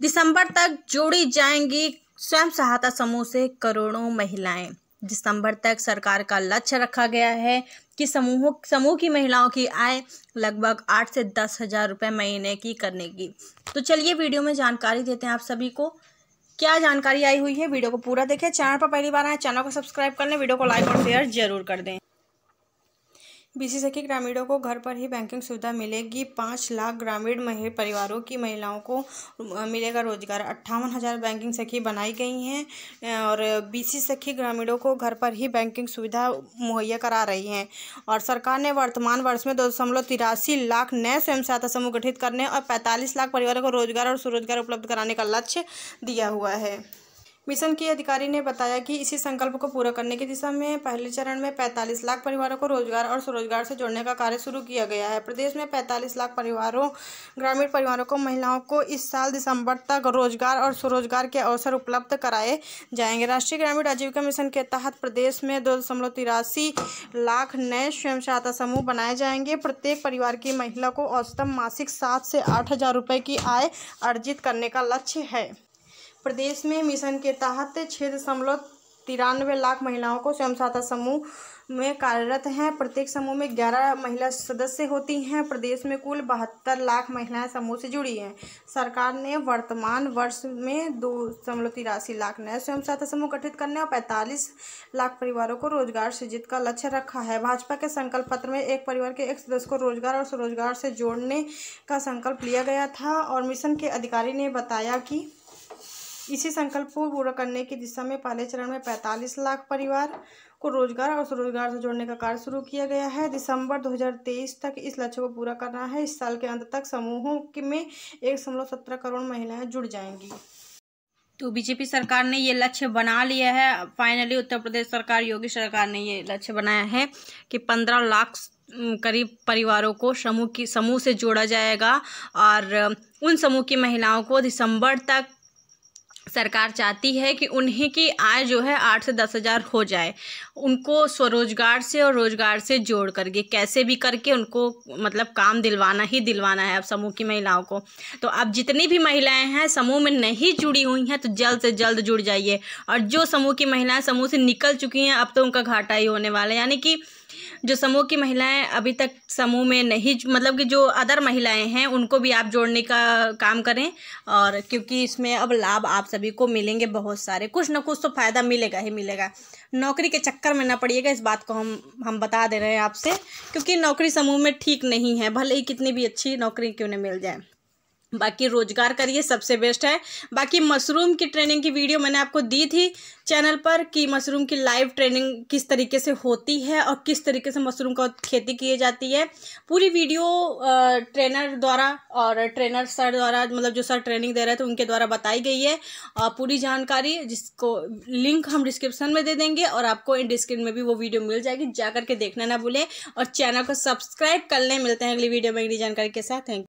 दिसंबर तक जोड़ी जाएंगी स्वयं सहायता समूह से करोड़ों महिलाएं दिसंबर तक सरकार का लक्ष्य रखा गया है कि समूह समूह की महिलाओं की आय लगभग आठ से दस हज़ार रुपये महीने की करने की तो चलिए वीडियो में जानकारी देते हैं आप सभी को क्या जानकारी आई हुई है वीडियो को पूरा देखें चैनल पर पहली बार आए चैनल को सब्सक्राइब कर लें वीडियो को लाइक और शेयर जरूर कर दें बीसी सखी ग्रामीणों को घर पर ही बैंकिंग सुविधा मिलेगी पाँच लाख ग्रामीण महिला परिवारों की महिलाओं को मिलेगा रोजगार अट्ठावन हज़ार बैंकिंग सखी बनाई गई हैं और बीसी सखी ग्रामीणों को घर पर ही बैंकिंग सुविधा मुहैया करा रही हैं और सरकार ने वर्तमान वर्ष में दो दशमलव तिरासी लाख नए स्वयं सहायता समूह गठित करने और पैंतालीस लाख परिवारों को रोजगार और स्वरोजगार उपलब्ध कराने का लक्ष्य दिया हुआ है मिशन के अधिकारी ने बताया कि इसी संकल्प को पूरा करने की दिशा में पहले चरण में 45 लाख परिवारों को रोजगार और स्वरोजगार से जोड़ने का कार्य शुरू किया गया है प्रदेश में 45 लाख परिवारों ग्रामीण परिवारों को महिलाओं को इस साल दिसंबर तक रोजगार और स्वरोजगार के अवसर उपलब्ध कराए जाएंगे राष्ट्रीय ग्रामीण आजीविका मिशन के तहत प्रदेश में दो लाख नए स्वयं सहायता समूह बनाए जाएंगे प्रत्येक परिवार की महिला को औसतम मासिक सात से आठ हज़ार रुपये की आय अर्जित करने का लक्ष्य है प्रदेश में मिशन के तहत छः दशमलव तिरानवे लाख महिलाओं को स्वयं सहायता समूह में कार्यरत हैं प्रत्येक समूह में ग्यारह महिला सदस्य होती हैं प्रदेश में कुल बहत्तर लाख महिलाएं समूह से जुड़ी हैं सरकार ने वर्तमान वर्ष में दो दशमलव तिरासी लाख नए स्वयं सहायता समूह गठित करने और पैंतालीस लाख परिवारों को रोजगार सृजित का लक्ष्य रखा है भाजपा के संकल्प पत्र में एक परिवार के एक सदस्य को रोजगार और स्वरोजगार से जोड़ने का संकल्प लिया गया था और मिशन के अधिकारी ने बताया कि इसी संकल्प को पूरा करने की दिशा में पहले चरण में 45 लाख परिवार को रोजगार और स्वरोजगार से जोड़ने का कार्य शुरू किया गया है दिसंबर 2023 तक इस लक्ष्य को पूरा करना है इस साल के अंत तक समूहों में एक करोड़ महिलाएं जुड़ जाएंगी तो बीजेपी सरकार ने ये लक्ष्य बना लिया है फाइनली उत्तर प्रदेश सरकार योगी सरकार ने ये लक्ष्य बनाया है कि पंद्रह लाख करीब परिवारों को समूह की समूह से जोड़ा जाएगा और उन समूह की महिलाओं को दिसंबर तक सरकार चाहती है कि उन्हीं की आय जो है आठ से दस हज़ार हो जाए उनको स्वरोजगार से और रोजगार से जोड़ करके कैसे भी करके उनको मतलब काम दिलवाना ही दिलवाना है अब समूह की महिलाओं को तो अब जितनी भी महिलाएं हैं समूह में नहीं जुड़ी हुई हैं तो जल्द से जल्द जुड़ जाइए और जो समूह की महिलाएं समूह से निकल चुकी हैं अब तो उनका घाटा ही होने वाला है यानी कि जो समूह की महिलाएं अभी तक समूह में नहीं मतलब कि जो अदर महिलाएं हैं उनको भी आप जोड़ने का काम करें और क्योंकि इसमें अब लाभ आप सभी को मिलेंगे बहुत सारे कुछ ना कुछ तो फ़ायदा मिलेगा ही मिलेगा नौकरी के चक्कर चक्कर में ना पड़िएगा इस बात को हम हम बता दे रहे हैं आपसे क्योंकि नौकरी समूह में ठीक नहीं है भले ही कितनी भी अच्छी नौकरी क्यों न मिल जाए बाकी रोजगार करिए सबसे बेस्ट है बाकी मशरूम की ट्रेनिंग की वीडियो मैंने आपको दी थी चैनल पर कि मशरूम की लाइव ट्रेनिंग किस तरीके से होती है और किस तरीके से मशरूम का खेती की जाती है पूरी वीडियो ट्रेनर द्वारा और ट्रेनर सर द्वारा मतलब जो सर ट्रेनिंग दे रहे थे उनके द्वारा बताई गई है और पूरी जानकारी जिसको लिंक हम डिस्क्रिप्सन में दे देंगे और आपको इन डिस्क्रिप्शन में भी वो वीडियो मिल जाएगी जा करके देखना ना भूलें और चैनल को सब्सक्राइब कर लें मिलते हैं अगली वीडियो में अगली जानकारी के साथ थैंक